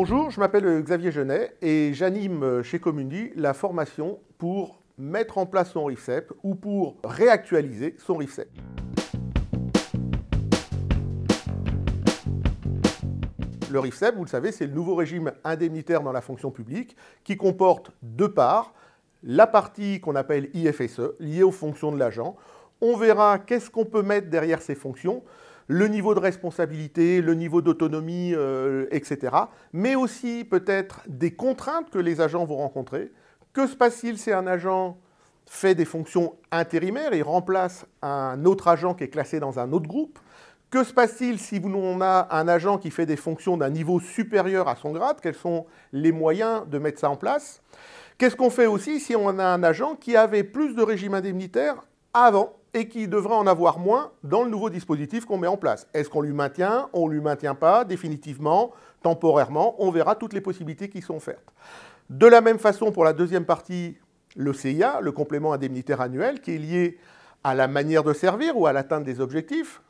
Bonjour, je m'appelle euh, Xavier Genet et j'anime euh, chez Comundi la formation pour mettre en place son RIFSEP ou pour réactualiser son RIFSEP. Le RIFSEP, vous le savez, c'est le nouveau régime indemnitaire dans la fonction publique qui comporte deux parts. La partie qu'on appelle IFSE, liée aux fonctions de l'agent. On verra qu'est-ce qu'on peut mettre derrière ces fonctions, le niveau de responsabilité, le niveau d'autonomie, euh, etc. Mais aussi peut-être des contraintes que les agents vont rencontrer. Que se passe-t-il si un agent fait des fonctions intérimaires et remplace un autre agent qui est classé dans un autre groupe que se passe-t-il si on a un agent qui fait des fonctions d'un niveau supérieur à son grade Quels sont les moyens de mettre ça en place Qu'est-ce qu'on fait aussi si on a un agent qui avait plus de régime indemnitaire avant et qui devrait en avoir moins dans le nouveau dispositif qu'on met en place. Est-ce qu'on lui maintient On ne lui maintient pas définitivement, temporairement On verra toutes les possibilités qui sont offertes. De la même façon, pour la deuxième partie, le CIA, le complément indemnitaire annuel, qui est lié à la manière de servir ou à l'atteinte des objectifs,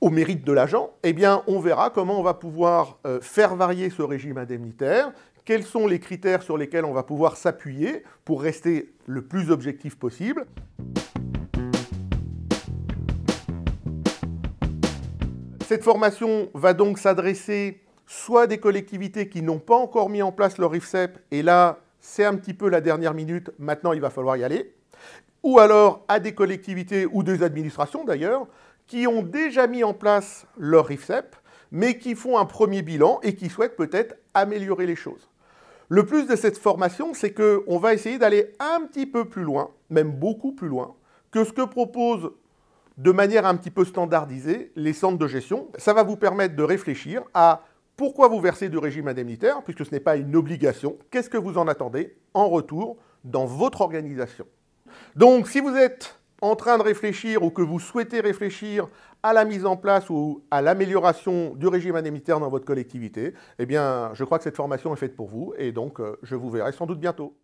au mérite de l'agent, eh bien, on verra comment on va pouvoir euh, faire varier ce régime indemnitaire, quels sont les critères sur lesquels on va pouvoir s'appuyer pour rester le plus objectif possible. Cette formation va donc s'adresser soit à des collectivités qui n'ont pas encore mis en place leur IFSEP, et là, c'est un petit peu la dernière minute, maintenant il va falloir y aller, ou alors à des collectivités ou des administrations d'ailleurs, qui ont déjà mis en place leur IFSEP, mais qui font un premier bilan et qui souhaitent peut-être améliorer les choses. Le plus de cette formation, c'est qu'on va essayer d'aller un petit peu plus loin, même beaucoup plus loin, que ce que propose de manière un petit peu standardisée les centres de gestion. Ça va vous permettre de réfléchir à pourquoi vous versez du régime indemnitaire, puisque ce n'est pas une obligation. Qu'est-ce que vous en attendez en retour dans votre organisation Donc si vous êtes en train de réfléchir ou que vous souhaitez réfléchir à la mise en place ou à l'amélioration du régime indemnitaire dans votre collectivité, eh bien, je crois que cette formation est faite pour vous et donc euh, je vous verrai sans doute bientôt.